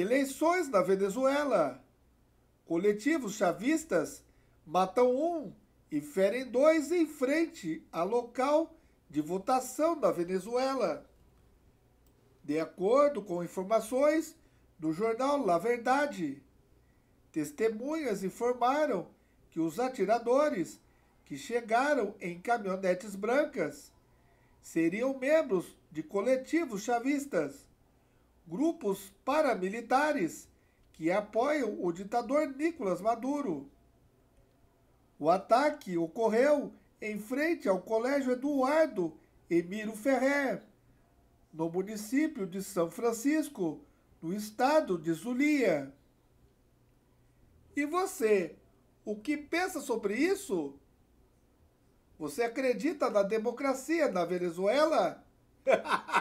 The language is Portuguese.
Eleições na Venezuela. Coletivos chavistas matam um e ferem dois em frente a local de votação da Venezuela. De acordo com informações do jornal La Verdade, testemunhas informaram que os atiradores, que chegaram em caminhonetes brancas, seriam membros de coletivos chavistas grupos paramilitares que apoiam o ditador Nicolás Maduro. O ataque ocorreu em frente ao Colégio Eduardo Emiro Ferrer, no município de São Francisco, no estado de Zulia. E você, o que pensa sobre isso? Você acredita na democracia na Venezuela?